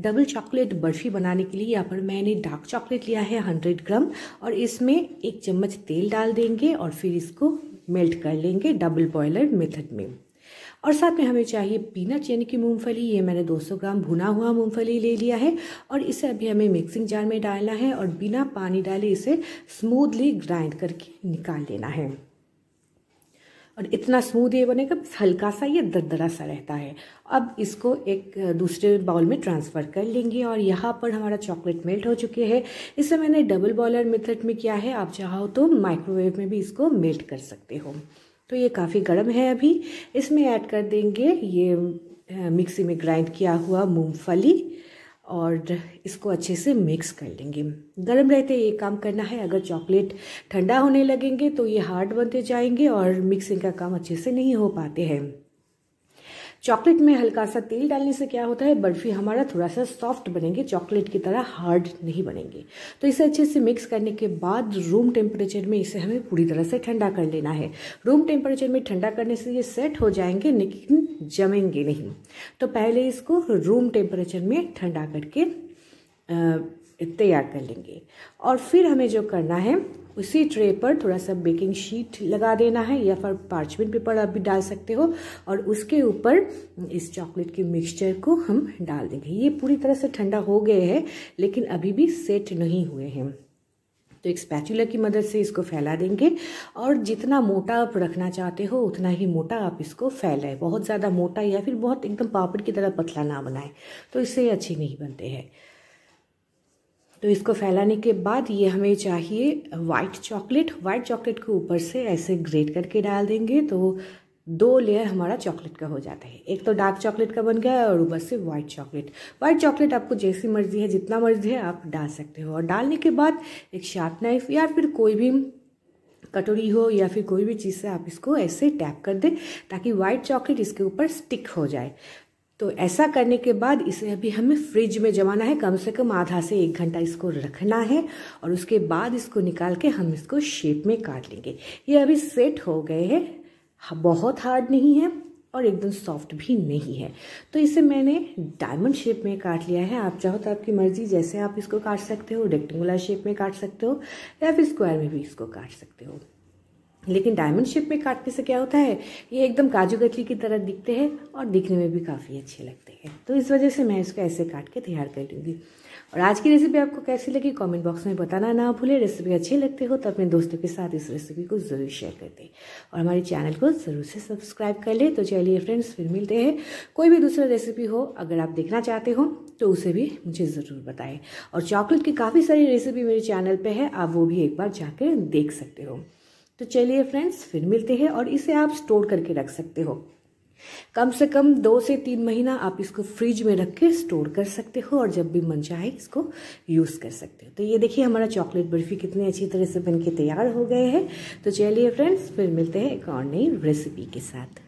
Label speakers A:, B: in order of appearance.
A: double chocolate barfi बनाने के लिए यहाँ पर मैंने डार्क चॉकलेट लिया है हंड्रेड ग्राम और इसमें एक चम्मच तेल डाल देंगे और फिर इसको मेल्ट कर लेंगे डबल बॉयलर मेथड में और साथ में हमें चाहिए पीनट यानी कि मूंगफली ये मैंने 200 ग्राम भुना हुआ मूंगफली ले लिया है और इसे अभी हमें मिक्सिंग जार में डालना है और बिना पानी डाले इसे स्मूदली ग्राइंड करके निकाल लेना है और इतना स्मूथ ये बनेगा बस हल्का सा ये दरदरा सा रहता है अब इसको एक दूसरे बाउल में ट्रांसफ़र कर लेंगे और यहाँ पर हमारा चॉकलेट मेल्ट हो चुके हैं इसे मैंने डबल बॉयलर मेथड में किया है आप चाहो तो माइक्रोवेव में भी इसको मेल्ट कर सकते हो तो ये काफ़ी गर्म है अभी इसमें ऐड कर देंगे ये मिक्सी में ग्राइंड किया हुआ मूँगफली और इसको अच्छे से मिक्स कर लेंगे गर्म रहते ये काम करना है अगर चॉकलेट ठंडा होने लगेंगे तो ये हार्ड बनते जाएंगे और मिक्सिंग का काम अच्छे से नहीं हो पाते हैं चॉकलेट में हल्का सा तेल डालने से क्या होता है बर्फी हमारा थोड़ा सा सॉफ्ट बनेंगे चॉकलेट की तरह हार्ड नहीं बनेंगे तो इसे अच्छे से मिक्स करने के बाद रूम टेम्परेचर में इसे हमें पूरी तरह से ठंडा कर लेना है रूम टेम्परेचर में ठंडा करने से ये सेट हो जाएंगे लेकिन जमेंगे नहीं तो पहले इसको रूम टेम्परेचर में ठंडा करके तैयार कर लेंगे और फिर हमें जो करना है उसी ट्रे पर थोड़ा सा बेकिंग शीट लगा देना है या फिर पार्चमेंट पेपर आप भी डाल सकते हो और उसके ऊपर इस चॉकलेट के मिक्सचर को हम डाल देंगे ये पूरी तरह से ठंडा हो गए हैं लेकिन अभी भी सेट नहीं हुए हैं तो एक स्पैचुला की मदद से इसको फैला देंगे और जितना मोटा आप रखना चाहते हो उतना ही मोटा आप इसको फैलाएं बहुत ज़्यादा मोटा या फिर बहुत एकदम पापड़ की तरह पतला ना बनाएं तो इससे अच्छे नहीं बनते हैं तो इसको फैलाने के बाद ये हमें चाहिए वाइट चॉकलेट वाइट चॉकलेट को ऊपर से ऐसे ग्रेट करके डाल देंगे तो दो लेयर हमारा चॉकलेट का हो जाता है एक तो डार्क चॉकलेट का बन गया है और ऊपर से वाइट चॉकलेट व्हाइट चॉकलेट आपको जैसी मर्जी है जितना मर्जी है आप डाल सकते हो और डालने के बाद एक शार्प नाइफ या फिर कोई भी कटोरी हो या फिर कोई भी चीज़ से आप इसको ऐसे टैप कर दें ताकि व्हाइट चॉकलेट इसके ऊपर स्टिक हो जाए तो ऐसा करने के बाद इसे अभी हमें फ्रिज में जमाना है कम से कम आधा से एक घंटा इसको रखना है और उसके बाद इसको निकाल के हम इसको शेप में काट लेंगे ये अभी सेट हो गए हैं हाँ, बहुत हार्ड नहीं है और एकदम सॉफ्ट भी नहीं है तो इसे मैंने डायमंड शेप में काट लिया है आप चाहो तो आपकी मर्जी जैसे आप इसको काट सकते हो रेक्टेंगुलर शेप में काट सकते हो या फिर स्क्वायर में भी इसको काट सकते हो लेकिन डायमंड शेप में काटने से क्या होता है ये एकदम काजू कतली की तरह दिखते हैं और दिखने में भी काफ़ी अच्छे लगते हैं तो इस वजह से मैं इसको ऐसे काट के तैयार कर लूँगी और आज की रेसिपी आपको कैसी लगी कमेंट बॉक्स में बताना ना भूले रेसिपी अच्छी लगती हो तो अपने दोस्तों के साथ इस रेसिपी को ज़रूर शेयर कर दें और हमारे चैनल को ज़रूर से सब्सक्राइब कर लें तो चलिए फ्रेंड्स फिर मिलते हैं कोई भी दूसरा रेसिपी हो अगर आप देखना चाहते हो तो उसे भी मुझे ज़रूर बताएं और चॉकलेट की काफ़ी सारी रेसिपी मेरे चैनल पर है आप वो भी एक बार जाकर देख सकते हो तो चलिए फ्रेंड्स फिर मिलते हैं और इसे आप स्टोर करके रख सकते हो कम से कम दो से तीन महीना आप इसको फ्रिज में रख के स्टोर कर सकते हो और जब भी मन चाहे इसको यूज़ कर सकते हो तो ये देखिए हमारा चॉकलेट बर्फ़ी कितनी अच्छी तरह से बन के तैयार हो गए हैं तो चलिए फ्रेंड्स फिर मिलते हैं एक और नई रेसिपी के साथ